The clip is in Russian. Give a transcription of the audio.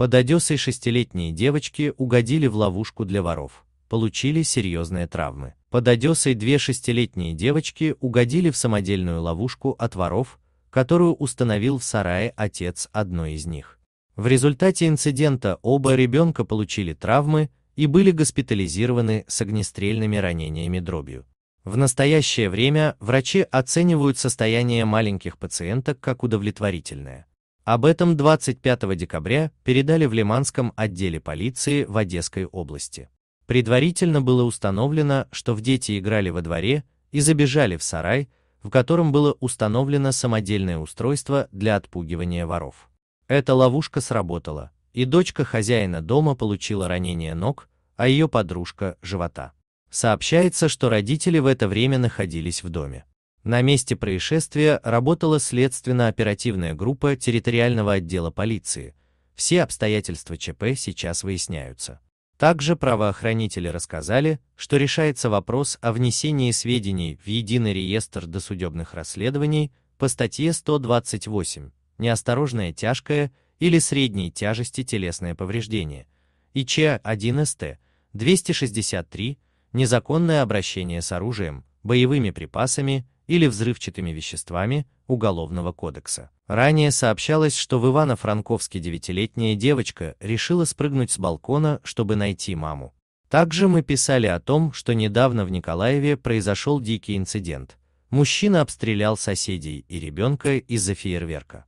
Под Одессой шестилетние девочки угодили в ловушку для воров, получили серьезные травмы. Под Одессой две шестилетние девочки угодили в самодельную ловушку от воров, которую установил в сарае отец одной из них. В результате инцидента оба ребенка получили травмы и были госпитализированы с огнестрельными ранениями дробью. В настоящее время врачи оценивают состояние маленьких пациенток как удовлетворительное. Об этом 25 декабря передали в Лиманском отделе полиции в Одесской области. Предварительно было установлено, что в дети играли во дворе и забежали в сарай, в котором было установлено самодельное устройство для отпугивания воров. Эта ловушка сработала, и дочка хозяина дома получила ранение ног, а ее подружка – живота. Сообщается, что родители в это время находились в доме. На месте происшествия работала следственно-оперативная группа территориального отдела полиции. Все обстоятельства ЧП сейчас выясняются. Также правоохранители рассказали, что решается вопрос о внесении сведений в единый реестр досудебных расследований по статье 128 «Неосторожное тяжкое или средней тяжести телесное повреждение» и ИЧ 1СТ 263 «Незаконное обращение с оружием, боевыми припасами или взрывчатыми веществами Уголовного кодекса. Ранее сообщалось, что в Ивано-Франковске девятилетняя девочка решила спрыгнуть с балкона, чтобы найти маму. Также мы писали о том, что недавно в Николаеве произошел дикий инцидент. Мужчина обстрелял соседей и ребенка из-за фейерверка.